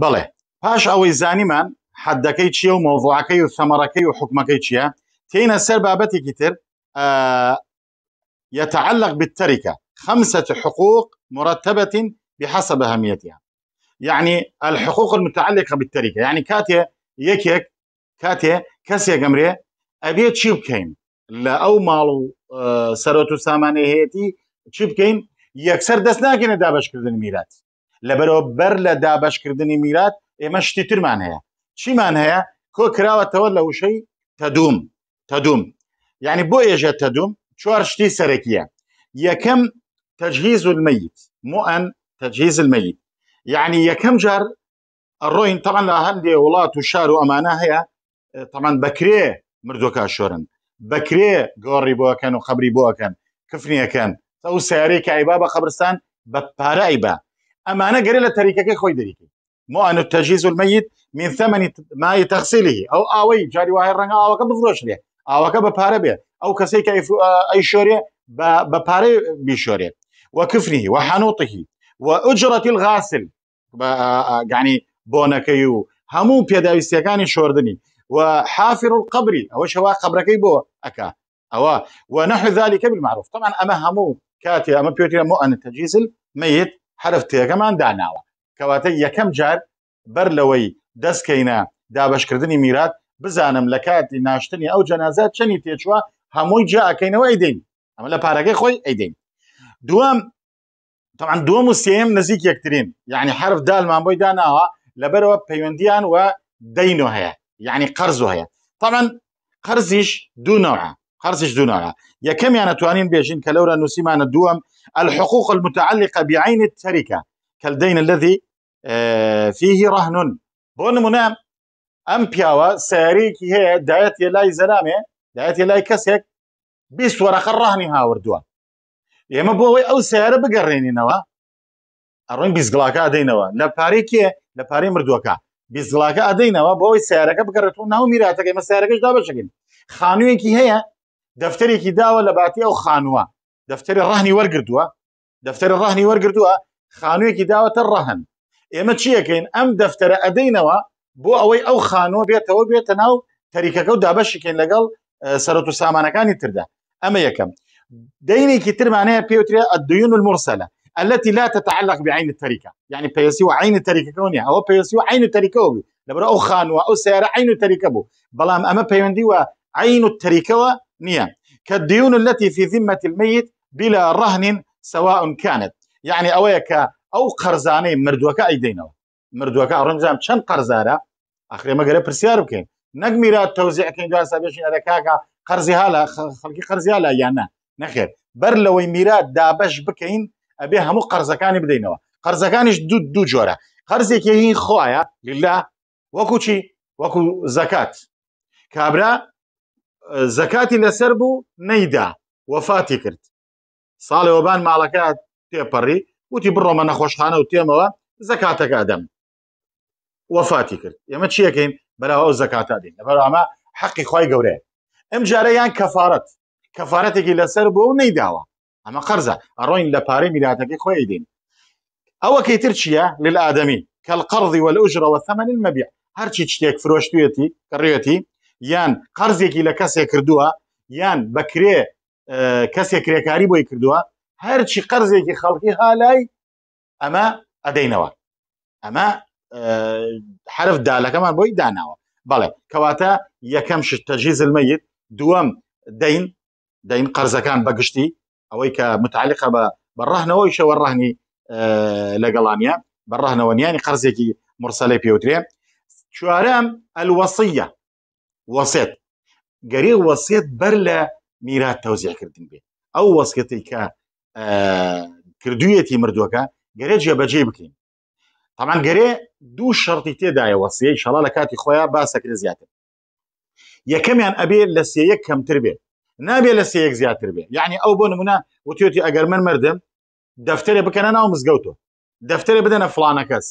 بله پاش ئەوەی زانیمان حدەکەی چییە و مۆڤعەکەی و سەمەڕەکەی و چیه چییە تینە سەر بابەتێکی تر يتعلق بالتركة خمسة حقوق مرتبة بحسب أهميتها يعني الحقوق المتعلقة بالتركة يعني كاتيا يكيك كاتيا كاسيا قمري أبي تشيب كين لا أو مالو سروتو ساماني هيتي تشيب كين يكسر دسناكين دابش كردن لە بەرەوەبەر لە دابشکردنی میرات ئێمە شتی ترمان هەیە چیمان هەیە کۆ کراوەتەوە لە وشەی تەدوم تەدوم یعنی بۆ ئێژە تەدوم چوار شتی سەرەکیە یەکەم تەجهیز المەیت مۆئەن تەجهیز المەیت یعنی یەکەم جار ڕۆین تەمان لە هەندێ وڵات و شار و ئەمانە هەیە تەمان بەکرێ مردۆکە شۆرن بەکرێ گۆڕی بۆەکەن و خبری بۆەکەن کفنیەکەن تا و سیارێکی ئایبا بە خبرستان بە پارایبە اما أمانة قريلة كي خوي دريكي مو تجهيز الميت من ثمن ماء تغسيله أو آوي جاري واهي او كب فروش ليه آوكا بپاره بيه أو كسيك آه، أي شورية بپاره بشورية وكفنه وحنوطه وأجرة الغاسل آه، آه، يعني بونكيو همو سيكاني شوردني وحافر القبر أو شوا قبركي بو أكا أو ونحو ذلك بالمعروف طبعا أما همو كاتي أما بيوتي مو أن تجهيز الميت حرف تێەکەمان داناوە کەواتە یەکەم جار بەر لەوەی دەستکەینە دابشکردنی میرات بزانم لە کاتی ناشتنی ئەو جەنازات چنی تێچوە هەمووی جاکەینەوە ئەیدین ئەمە لە پارەکەی خۆی ئەیدین دووەم طبعا دووەم و سێم نزیک یەکترین یعنی حرف دالمان بۆی داناوە لەبەرەوە پەیوەندیان و دەین و هەیە یعنی قرز و هەیە طبعا قرزیش دوو نەوە قرزیش دوو نەوە یەکەمیان نتوانین بێژین کە لەورە نووسیمانە دووەم الحقوق المتعلقة بعين التركة كالدين الذي فيه رهن بۆ نمونە ئەم پیاوە سارێکی هەیە دایەت لای زەرامێ دایەت لای کەسێک بیست وەرەخە ڕانی هاوردووە ئێمە بۆەوەی ئەو سیارە بگەڕێنینەوە ئەڕۆین بیزگڵاکە ئەدەینەوە لە پارێکێ لە پارەی مردووەکە بیزگڵاکە ئەدەینەوە بۆەوەی سیارەکە بگەڕێت و ناو میراتەکە ئمە سیارەکەش دابشەکەین خانوویەکی هەیە دەفتەرێکی داوە لە باتی ئەو خانووە الرهن ڕاهنی وەرگردووە دەفتەرە ڕاهنی وەرگردووە خانوویەکی داوەتە ڕەهن ئێمە چیەکەین أم دفتر ئەدەینەوە بۆ أو خانو خانووە بێتەوە بێتە ناو تەریکەکە و دابەشیکەین سرطو اه، سامانا و سامانەکانی تردا ئەمە ديني دەینێکی معناها بيوتريا الديون المرسلة التي لا تتعلق بعين التركة يعني بيسي وعين التركة كونية أو بيسي وعين التركة بو لبرا أو خان أو سيارة عين التركة بو بلام أما بيوندي وعين التركة نيا كالديون التي في ذمة الميت بلا رهن سواء كانت يعني ئەوەیە کە ئەو قەرزانەی مردووەکە ئەیدەینەوە مردووەکە ڕنجام چەند قەرزارە ئەخرێمە گەرە پرسیار بکەین نەگمیرا تەوزیعکەین دوای سابێشی ئەرەکاکە قەرزی هالا خەڵکی قەرزیا لا یانە نەخێر بەر لەوەی میرا دابش بکەین ئەبێ هەموو قەرزەکانی بدەینەوە قەرزەکانیش دوو دوو جۆرە قەرزێکی هین خۆیە للا وەکو چی وەکو زەکات کابرا زەکاتی لەسەر بوو نەیدا وەفاتی کرد ساڵێوەبان ماڵەکە تێپەڕی وتی بڕۆمە نەخۆشخانە و تێمەوە زەکاتەکە دەم وەفاتی کرد ئێمە چیەکەین بەراوە زەکاتا دین لەبەر ئەمە حەقی خی گەورەیە ئەم جارە یان کەفاارەت کەفاارەتێکی لەسەر بۆ و نەیداوە ئەمە قەرزە ئەڕۆین لە پارەی میلاتەکەی خۆی دین ئەوە کەیتر چییە للعادەمی کەلقەڕزی وە لە ئوژرەوە تەمەن مەبیع هەرچی شتێک فرۆشتوێتی کەڕێتی یان قەرزێکی لە کەسێک کردووە یان بەکرێ کەسێک کرێکاری بۆی کردووە هەرچی قەرزێکی خەڵکی هالای ئەمە ئەدەینەوە ئەمە حرف دالەکەمان بۆی داناوە بەڵێ کەواتە یەکەم شتەژی زلمەیت دووەم دەین دەین قەرزەکان بەگشتی ئەوەی کە متعلقە بە بەڕاهنەوەی شەوە ڕاهنی لەگەڵانیە بەڕاهنەوەنیانی قەرزێکی مرسەلەی پێوترێ چوارەم ئەلوەسیە وەسێت گەری وەسێت بەر لە میرات تەوزیعکردن بێ ئەو وەسکەتی کە کردویەتی مردووەکە گەرە جێبەجێ بکەین تامان گەرێ دوو شەڕی تێدایە وەسیەی شەڵا لە کاتی خۆیان باسەکرێ زیاتر یەکەمیان ئەبێ لە سەیەک کەمتر بێ نابێ لە سەیەک زیاتر بێ یعنی ئەو بۆ نمونە وتیۆتی ئەگەر من مردم دەفتەرێ بکەنە ناو مزگەوتۆ دەفتەرێ بدەنە فلانە کەس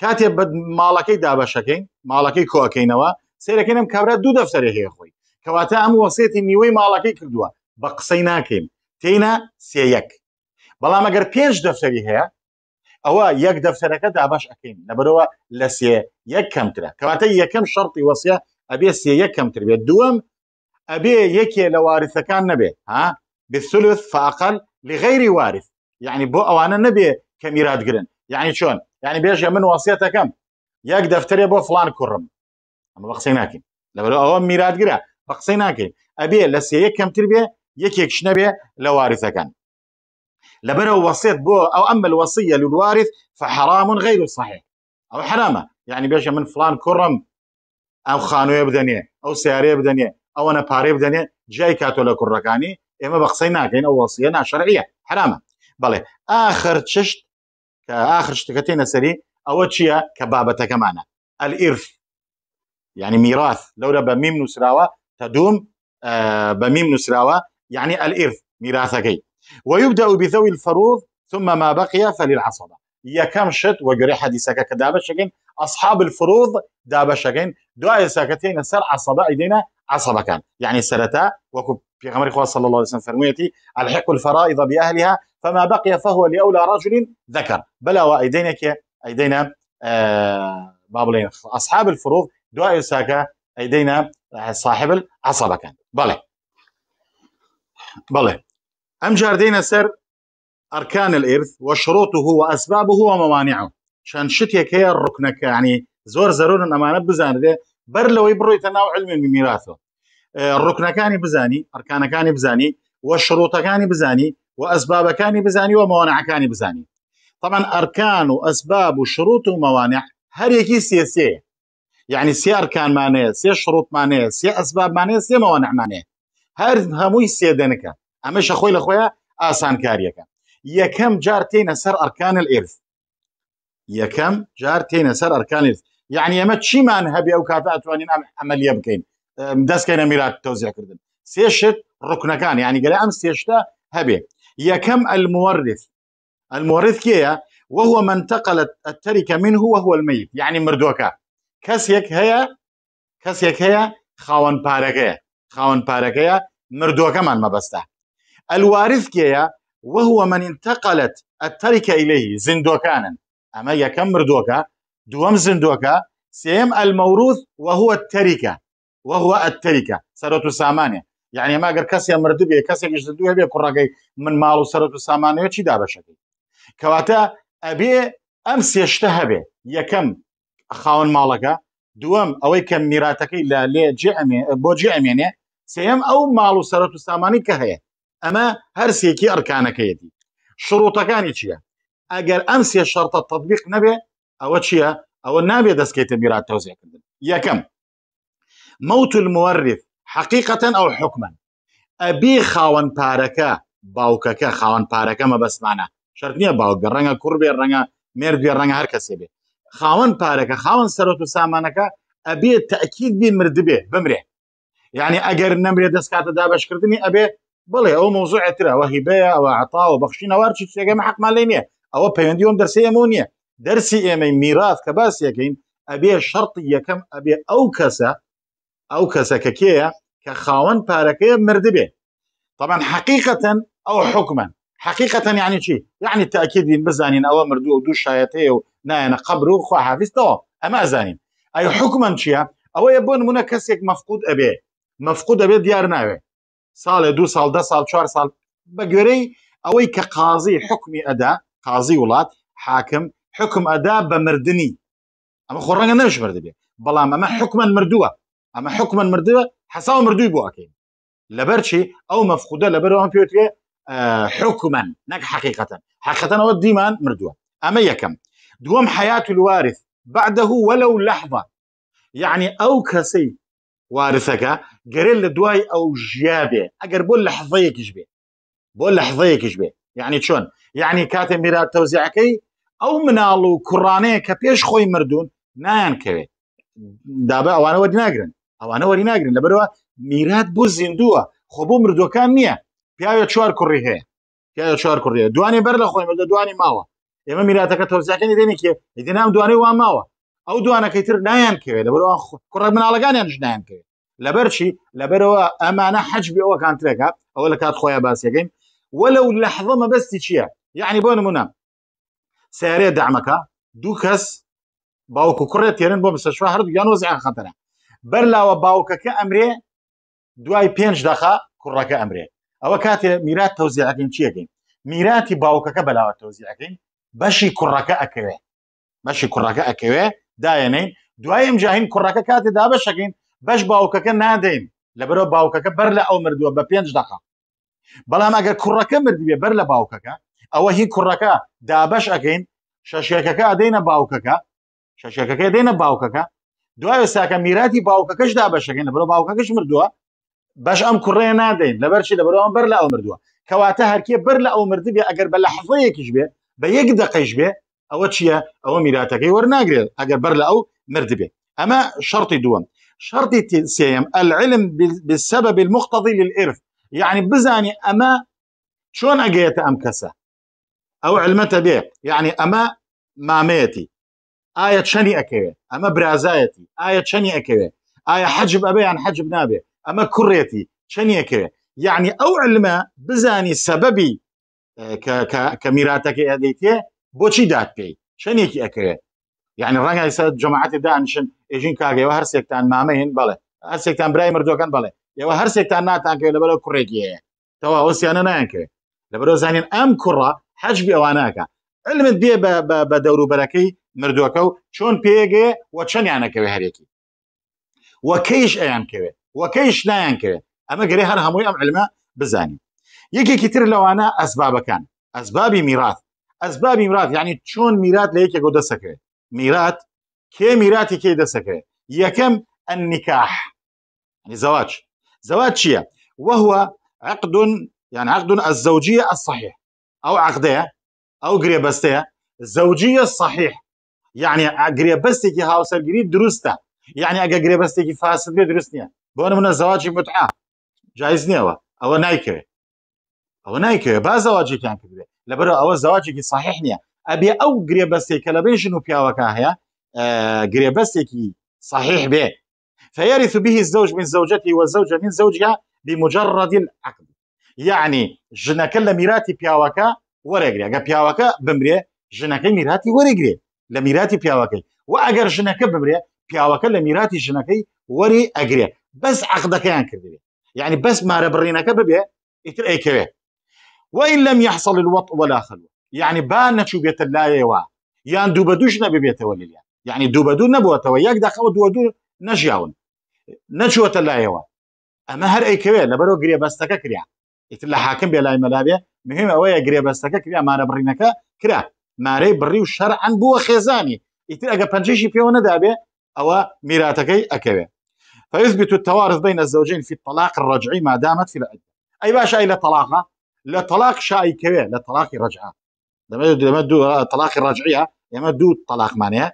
کاتێ بە ماڵەکەی دابەشەکەین ماڵەکەی کۆکەینەوە سێرەکەینم کابرا دوو دەفتەرێ هەیە خۆی کەواتە ئەم وەسێتی نیوەی ماڵەکەی کردووە بە قسەی ناکەین تێنا سێیەک بەڵام ئەگەر پێنج دەفتەری هەیە ئەوە یەک دەفتەرەکە دابش ئەەکەین لەبەرەوە لە سێ یەک کەمترە کەواتە یەکەم شەڕی وەسیە ئەبێ سێ یەک کەمتر بێت دووەم ئەبێ یەکێ لە وارثەکان نەبێت ها بسلوث فاقل لغیری وارث یعنی بۆ ئەوانە نەبێ کەمیراتگرن یعنی چۆن یعنی بێژە من وەسیەتەکەم یەک دەفتەرێ بۆ فلان کوڕم ئەمە بە قسەی ناکەین لەبەرەوە ئەوە میراتگرە بە قسەی أبي لسي يك كم تربية يك يك شنبية لوارثة كان لەبەرەوە وصيت بو أو أما الوصية للوارث فحرام غير صحيح أو حرامة يعني بيش من فلان كرم أو خانوێ بدەنێ أو سیارەیە بدەنێ أو أنا باري جای جاي لە کوڕەکانی إما بقصي قسەی أو وصية وەسیە شرعية حرامة بەڵێ آخر تشت آخر شتكتين سري أو تشيا كبابتك معنا الإرث يعني ميراث لو ربا بە میم تدوم آه، بميم نسراوة يعني الإرث ميراثكي ويبدأ بذوي الفروض ثم ما بقي فللعصبة كم شت وقري حديثك شكين أصحاب الفروض شكين دعاء ساكتين سر عصبة إيدينا عصبة كان يعني سرتا وكب في غمر إخوة صلى الله عليه وسلم فرميتي الحق الفرائض بأهلها فما بقي فهو لأولى رجل ذكر بلا وأيدينك أيدينا آه بابلين أصحاب الفروض دعاء ساكا أيدينا ساحبل عسەڵەکەن بەڵێ بەڵێ ئەم جاردینە سەر ئەرکان الئرث وەشرۆته و ئەسبابه و مەوانعون چەند شتێک هەیە ڕکنەکە ینی زۆر زەرورن ئەمانە بزانێت بەر لەوەی بڕۆیتە ناو علمێن میراتەوە ڕکنەکانی بزانی ئەرکانەکانی بزانی وە شرۆتەکانی بزانی و ئەسبابەکانی بزانی و مەوانعەکانی بزانی طبعا ئەرکان و ئەسباب و شروط و مەوانع هەرێکی سێسەیە يعني سي اركان مانيه سي شروط مانيه سي اسباب مانيه سي موانع مانه هر هەمووی سێدەنەکە ئەمەشە خۆی لە خۆیان ئاسانکاریەکە یەکەم جار تێنە سەر ئەرکان ئێرف یەکەم جار تێنە سەر ئەرکان ئێرف یعنی ئەمە چیمان هەبێ ئەو کاتە ئەتوانین ئەمەلیە بکەین دەستکەینە میرات ركن كان يعني قال امس سيشتا هبي يا كم المورث المورث كي وهو من انتقلت التركة منه وهو الميت يعني مردوكا کەسێک هەیە خاون هەیە خاوەن پارەکەیە خاوەن پارەکەیە مردوەکەمان مەبەستە ئەلوارث کێیە وهو من انتقلت التركة إليه زندوكانا أما يكم مردوكا دوم زندوكا سيم الموروث وهو التركة وهو التركة سرطو سامانية يعني ما قر كسي مردو بيه كسي يجدوه بيه كراقي من مالو سرطو سامانية چي دابشكي كواتا أبي أمس يشتهبه يكم خاون ماڵەکە دووەم ئەوەی کە میراتەکەی لە لێ بۆ جێمێنێ سێم ئەو ماڵ و سەرەت و سامانی کە هەیە ئەمە هەرسێکی ئەرکانەکەیەتی شروعەکانی چییە؟ ئەگەر ئەم سێ شەرتە تطببیق نەبێ ئەوە چییە؟ ئەوە نابێت دەستکەیتە میرات تەوزیکردن یەکەم مەوت المورف حقیقەن ئەو حکمن ئەبی خاوەن پارەکە باوکەکە خاوەن پارەکە مە بەسمانە شەرنیە باوگە ڕەنگە کوڕ بێ ڕەنگە مێردێ ڕەنگە هەر کەسێ بێت خاوەن پارەکە خاوەن سەرۆ و سامانەکە ئەبێ تاکیید بین مردبێ بمرێ یعنی ئەگەر نمرێ دەستکاتە دابشکردنی ئەبێ بڵێ ئەو مووزوع ئەترراوە هیبەیە ئەوە عتاوە بەخشینەوە چی شتێگەمە حقمان لێ نییە ئەوە پەیوەندیۆم دەرسێمون نییە دەرسی ئێمەی میراات کە باسیەکەین ئەبێ شەرتی یەکەم ئەبێ ئەو کەسە ئەو کەسەکە کێیە کە خاوەن پارەکەی مردبێ طبعا حقیقەن ئەو حکمن حقيقة يعني شي يعني تأكيد بزانين أو مردو دو شايتي و ناينا قبرو خو حافظ تو أما زانين أي حكما شيا أو يبون منا كسيك مفقود أبي مفقود أبي ديار ناوي سال دو سال ده سال شوار سال بقري أو كقاضي حكمي أدا قاضي ولاد حاكم حكم أدا بمردني أما خورنا نمش مردبي بلا ما حكما مردوه أما حكما مردوه حساو مردوي بو أكيد لبرشي أو مفقودة لبرو أم بيوتيه حکومەن نەک حقیقەن حقەتەنەوە دیمان مردووە ئەمە یەکەم دووەم حیات الوارث بعده وەلو لەحظە یعنی ئەو کەسەی وارثەکە گەرێت لە دوای ئەو ژیا بێ ئەگەر بۆ لەحظەیەکیش بێ بۆ لەحظەیەکیش بێ یعنی چۆن یعنی کاتێ میرات تەوزیعەکەی ئەو مناڵ و کوڕانەیە کە پێش خۆی مردوون نایانکەوێت دابە ئەوانە وەری ناگرن ئەوانە وەری ناگرن لەبەرەوە میرات بۆ زیندووە خۆ بۆ مردوەکان نییە پیاوێت چوار کوڕی هەیە پیاوێت چوار کوڕیە دوانی بەر لە خۆی بە دوانی ماوە ئێمە میراتەکە تۆزیەکانی دێنێکی دینام دوانەی وا ماوە ئەو دوانەکەی تر نایان کوێ لە بەرەوە کوڕ مناڵەکانیان ژنایان کوێ لەبەرچی لەبەرەوە ئەمانە حەجبی ئەوە کانترێکە ئەو لە کات خۆیان باسیەکەین وەلو لە حەڵەمە بەستی چییە یعنی بۆ نمونە سیارێ دامەکە دوو کەس باوکو کوڕێت تێرن بۆ مسەشوا هەردوو یان وزیان خەتەنە بەرلاوە باوکەکە ئەمرێ دوای پێنج دەخە کوڕەکە ئەمرێ ئەوە کاتێ میرات تەوزیعەکەین چیەکەین میراتی باوکەکە بەلاوە تەوزیعەکەین بەشی کوڕەکە ئەکەوێ بەشی کوڕەکە ئەکەوێ داەنین دوایم جاهین کوڕەکە کاتێ دا بەشەکەین بەش باوکەکە نادەین لەبەرەوە باوکەکە بەر لە ئەو مردووە بە پێنج دقا بەڵام ئەگەر کوڕەکە مردوێ بەر لە باوکەکە ئەوە هی کوڕەکە دابش ئەەکەین شەشێکەکە ئەدەینە باوکەکە شەشێکەکە دێنە باوکەکە دوای ساکە میراتی باوکەکەش دابشەکەین لەبەر باوکەکەش مردووە باش ام كوريا نادەین لەبەر چی ام برلا او مردوا كواتا هركي برلا او بەر لە ئەو مردبێ ئەگەر بە لە حفەیەکیش بێ بە یەک دقیش بێ ئەوە چییە ئەوە میراتەکەی وەرناگرێت ئەگەر بەر لە ئەو مردبێ ئەمە شرطی شرطي سيم العلم بالسبب المقتضي للإرث يعني بزاني أما شلون أجيت أم كسا أو علمت به يعني أما ماميتي آية شني أكوي أما برازايتي آية شني أكوي آية حجب أبي عن حجب نابي ئەمە کوڕێتی چەندەکەوێ یعنی ئەو علمە بزانی سەبەبی کە میراتەکە ئەدەیتێ بۆچی داد پێی چەندێکی ئەکەوێت یعنی ڕەنگای سەر جماعتی دانشن ئێژین کاگەوە هەرسێکتان مامەهێن بڵێ هەرسێکتان برای مردوەکەن بڵێ ئێوە هەرسێکتان ناتانکە لەبەرە کوڕێکیەیە تەوا ئەوسیانە نایەکەوێت لەبەرۆ زانین ئەم کوڕە حەج بێوانناکە علمت بێ بە دەوروبەرەکەی مردوەکە و چۆن پێگێ و چەندیانەکەوێ هەرێکی وەکەیش ئەیان کەوێت وەکەیشنایان هر ئەمە ام هەر بزاني ئەم علمە لو انا اسباب كان اسباب ميراث اسباب ميراث يعني یعنی ميراث میرات لە یەکێک ميراث كي ميراثي میراتی کێ يا كم النكاح يعني زواج زواج شيء وهو عقد يعني عقد الزوجية الصحيح أو عقدية أو قريبستية الزوجية الصحيح يعني كي هاوسر قريب درسته يعني أجا كي فاسد درسني بۆ منە زەواجی متعا جایز نیەوە ئەوە نایکەوێ ئەوە نایکەوێ با زەواجیتیان کردێ لەبەر ئەوە زەواجێکی صحیح نییە ئەبێ ئەو گرێبەستێک کە لەبێ ژن و پیاوەکە هەیە گرێبەستێکی صحيح به فيرث به الزوج من زوجته والزوجة من زوجها بمجرد العقد يعني جنك لميراتي بياوكا ورقري اگر بياوكا بمري جنك ميراتي ورقري لميراتي بياوكا واگر جنك بمري بياوكا لميراتي جنك وري اقري بس عقدەکەیان کردوێ يعني بس ربرينا بڕینەکە يتر اي كبير وإن لم يحصل الوطء ولا خلوة يعني بان شو بيت لا يوا يعني دو بدوش نبي بيت وليا يعني دو بدو نبوة وياك دخو دو دو نجاون نشوة لا يوا أما هر أي كبير لبرو قرية بستك كريا يتلا حاكم بلا ملابية مهم أوي قرية بستك كريا ما ربرينك كريا ما ري بريو شرعا بو خزاني يتر أجا بنجيشي بيو ندابي أو ميراتكي أكبي فيثبت التوارث بين الزوجين في الطلاق الرجعي ما دامت في العدة أي باش أي لطلاقة لطلاق شاي كوي لطلاق رجعة لما دو طلاق رجعية لما دو طلاق مانيا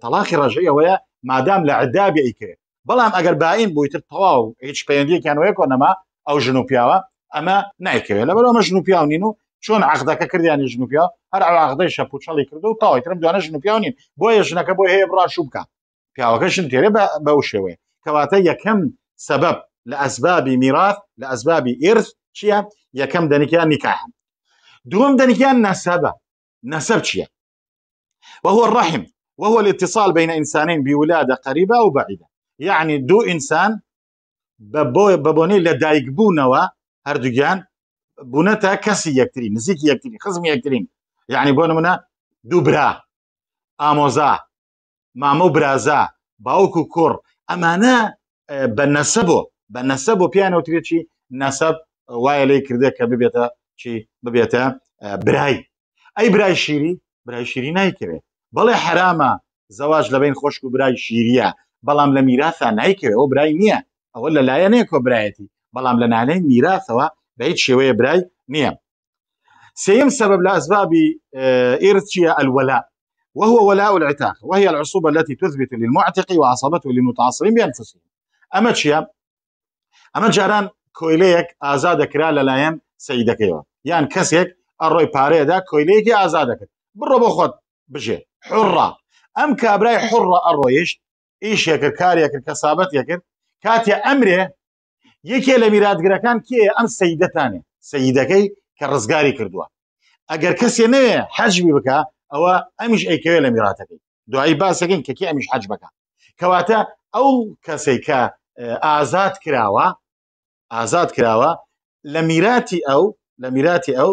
طلاق رجعية ويا ما دام لعدة بأي كوي بەڵام ئەگەر باین بوویتر تەواو هیچ پەیوەندیەکیان وەیەکۆ نەما ئەو ژنوپیاوە ئەمە نایکەوێت لە بەرەوە ژنوپیاو نین و چۆن عقدەکە کردیانی يعني ژنوپیا هەر ئاغدەی شەپوچەڵی کرد و تاوای ترم دوانە ژنوپیا نین بۆیە ژنەکە بۆ هەیە ڕاش و بکە پیاوەکەشن تێرە بە ئەو شێوەیە كواتي یەکەم سبب لأسباب ميراث لأسباب إرث ئەسبابی ئرث چییە یەکەم دەنیکیان دوم دنيكيا نسبة نسب شيا وهو الرحم وهو الاتصال بين إنسانين بولادة قريبة أو بعيدة يعني دو إنسان ببوني لدايق بونوا هردوغان بونتا كسي يكترين نزيكي يكترين خزمي يكترين يعني بونمنا دو برا ئامۆزا مامو برازا باوكو كور ئەمانە بە نەسە بۆ بە نەسە بۆ پیانەوترێت چی نەسەب وایە لی کردە کە ببێتە چی ببێتە برای ئەی برای شیری برای شیری نایکەوێت بەڵێ حرامە زەواش لەبین خۆشک و برای شیریە بەڵام لە میراثە نایکەوێت ئەو برای نییە ئەوە لە لایەنەیە کۆبرایەتی بەڵام لە نانەی میراثەوە بە هیچ شێوەیە برای نییە سم سبب لە ئەسبابی ئێرچیە ئەلوەلا وهو ولاء العتاق وهي العصوبة التي تثبت للمعتق وعصبته للمتعصبين بأنفسهم أما تشيا أما جاران كويليك أزادة كرالة لايان سيدك يعني كسيك الروي باري دا كويليك أزادك برو بخوت بجي حرة أم كابراي حرة الرويش إيش يكر كاري يكر كسابت يكر كاتيا أمري يكي لميراد كان كي أم سيدتاني سيدكي كرزقاري كردوا أجر كسي نوي حجبي بكا ئەوە ئەمیش ئەیکەوێ لە میراتەکەی دوایی باسەکەین کەکی ئەمیش حەج بەکە کەواتە ئەو کەسێک کە ئازاد کراوە ئازاد کراوە لە میراتی ئەو لە میراتی ئەو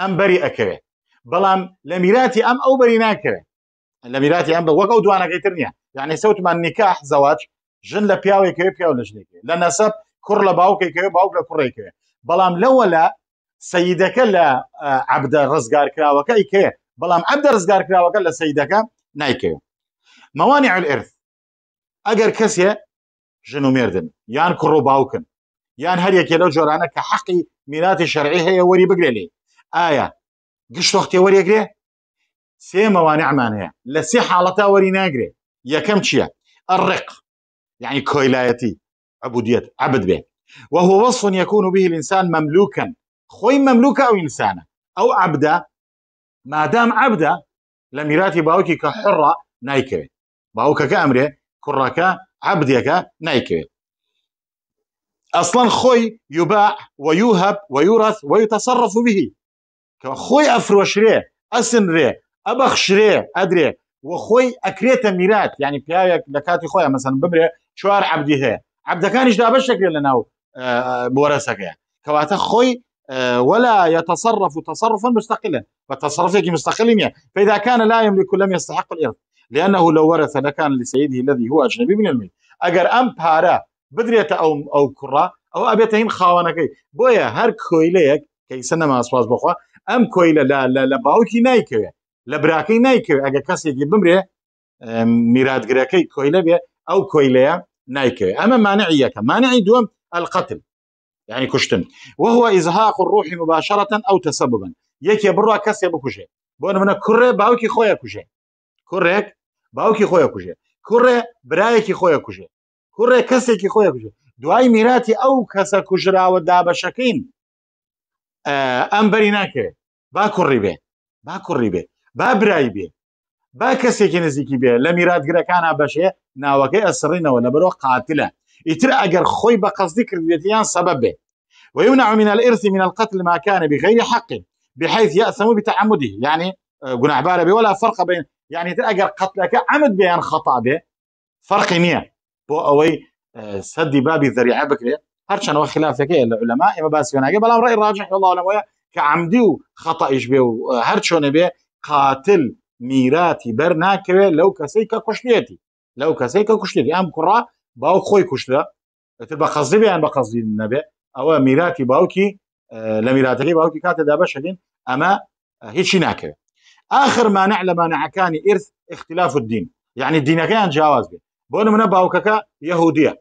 ئەم بەری ئەکەوێت بەڵام لە میراتی ئەم ئەو بەری ناکەوێت لە میراتی ئەم بە وەک ئەو دوانەکەی تر نیە یعنی سەوتمان نکاح زەواج ژن لە پیاوێکەوێ پیا لە ژنێکی لە نەسەب کوڕ لە باوکێکەوێ باوک لە کوڕێکەوێ بەڵام لەوە لە سیدەکە لە عبدە ڕزگار کراوەکە ئیکەیە بەڵام ئەم دەرزگارکراوەکە لە سەیدەکە سيدك مەوانی موانع الإرث أجر ژن و يان كرو باوكن يان هريا یان هەرێکێ لەو جۆرانە کە حەقی میراتی شەرعی هەیە وەری بگرێ لێ ئایا گشتۆختی وەرێگرێ سێ سي ئەمان هەیە لسي حالتا وري ناقري يا كم تشيا الرق يعني كويلايتي عبودية عبد به وهو وصف يكون به الإنسان مملوكا خوي مملوكة أو إنسانا أو عبدا ما دام عبدا لميراتي باوكي كحرة نايكي باوكا كامري كراكا عبديكا نايكي اصلا خوي يباع ويوهب ويورث ويتصرف به كخوي افروشري اسنري ابخشري ادري وخوي اكريتا ميرات يعني بيايك لكاتي خويا مثلا ببري شوار عبدي هي عبدا كان يجدا بشكل لانه آه، مورسك يعني كواتا خوي آه، ولا يتصرف تصرفا مستقلا فالتصرف يجي مستقلا يعني فإذا كان لا يملك لم يستحق الإرث لأنه لو ورث لكان لسيده الذي هو أجنبي من الملك أجر أم بارا بدريت أو أو كرة أو أبيته خاونك خوانا كي بويا هر كويلك كي سنة ما أسواز بخوا أم كويلة لا لا لا باوكي نايكوي لا براكي نايكوي أجر كسي يجي بمري ميراد غراكي كويلة بيه أو كويلة نايكوي أما مانعيك مانعي دوم القتل يعني کوشتن وهو ئزهاق الروح مباشرة ئەو تسببن یەکێ بڕوا کەسێ بکوژێ بۆ منە کوڕێ باوکی خۆیە کوژێ کوڕێک باوکی خۆیە کوژێ کوڕێ برایەکی خۆیە کوژێ کوڕێ کەسێکی خۆیە کوژێ دوای میراتی ئەو کەسە کوژراوە دابەشەکەین ئەم بەری ناکرێت با کوڕی بێ با کوڕی بێ با برای بێ با کەسێکی نزیکی بێ لە میراتگرەکانە بەشێ ناوەکەی ئەسڕینەوە لە بەرۆ قاتلە ئیتر ئەگەر خۆی بە قەزدی کردێتیان سەبەب ويمنع من الإرث من القتل ما كان بغير حق بحيث يأثم بتعمده يعني آه، عباره به ولا فرق بين يعني تأجر قتلك عمد بين خطأ به فرق نية بو أوي آه، سدي باب الذريعة بكري هرشان وخلافك العلماء ما باس فينا بلا رأي راجح والله أعلم ويا كعمدي وخطأ إيش به آه، هرشون به قاتل ميراتي برناكبه لو كسيكا كشتيتي لو كسيكا كشتيتي أم كرة باو خۆی کوشتە تر بە قەزی بیان بە قەزی نەبێ ئەوە میراکی باوکی لە میراتەکەی باوکی کاتەدا بەشەدین ئەمە هیچی ناکەوێت آخر مانع لە مانعەکانی ئرث اختلاف الدین یعنی دینەکەیان جیاواز بێت بۆ نمونە باوکەکە یهودیە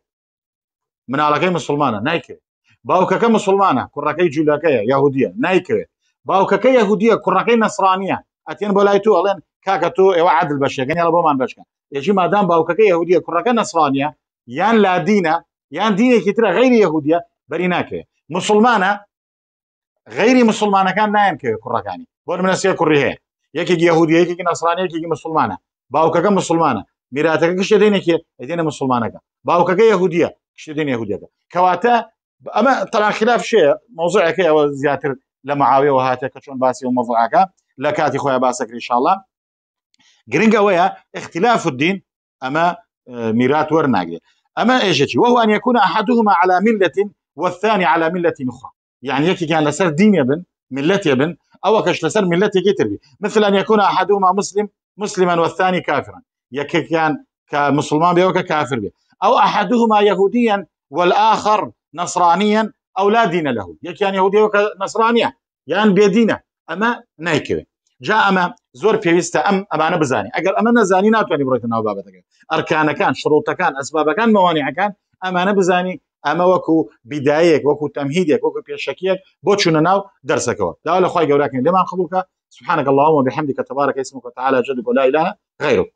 مناڵەکەی مسلمانە نایکەوێت باوکەکە مسلمانە کوڕەکەی جوولەکەیە یهودیە نایکەوێت باوکەکە یهودیە کوڕەکەی نسرانیە ئەتێن بۆ لای تو ئەڵێن کاکە تۆ ئێوە عادل بەشەکەنی لە بۆمان بەشکە یەکی مادام باوکەکە یهودیە کوڕەکە نسرانیە یان لادینە یان دینێکی ترە غیری یهودیە بەری ناکەوێ مسلمانە غیری مسلمانەکان نایەنکەوێ کوڕەکانی بۆ منەسیە کوڕی هەیە یەکێک یهودی یەکێکی نسرانی یەکێکی مسلمانە باوکەکە مسلمانە میراتەکە کشە دێنێکی ئەدێنە مسلمانەکە باوکەکە یهودیە کشە دێن یهودیەکە کەواتە اما تەلا خلاف شێ مۆزعەکە ئەوە زیاتر لە مەعاویەوە هاتە کە چۆن باسی و مەزعەکە لە کاتی خۆیان باسەکری شاڵە گرنگ ئەوەیە اختلاف الدین اما آه، میرات وەرناگرێت اما ايش وهو أن يكون أحدهما على ملة والثاني على ملة أخرى يعني يكي كان لسر دين بن ملة بن أو كش لسر ملة يكتر مثل أن يكون أحدهما مسلم مسلما والثاني كافرا يكي كان كمسلمان او كافر بي أو أحدهما يهوديا والآخر نصرانيا أو لا دين له يكي كان يهودي وكنصرانية يعني بيدينه أما نايكوي جا ئەمە زۆر پێویستە ئەم ئەمانە بزانانی ئەگەر ئەمە نەزانی ناتوانانی بڕێتە ناو بابەتەکە ئەرکانەکان شڕۆتەکان ئەسبابەکان مەوانیەکان ئەمانە بزانی ئەمە وەکو بیدایەک وەکو تەمهیدێک وەکو پێشکیەک بۆ چونە ناو دەرسەکەەوە دا لەخوای گەوراکەین لێمان خبووکە سبحانك اللهم وبحمدك تبارك اسمك وتعالى جدك ولا اله غيرك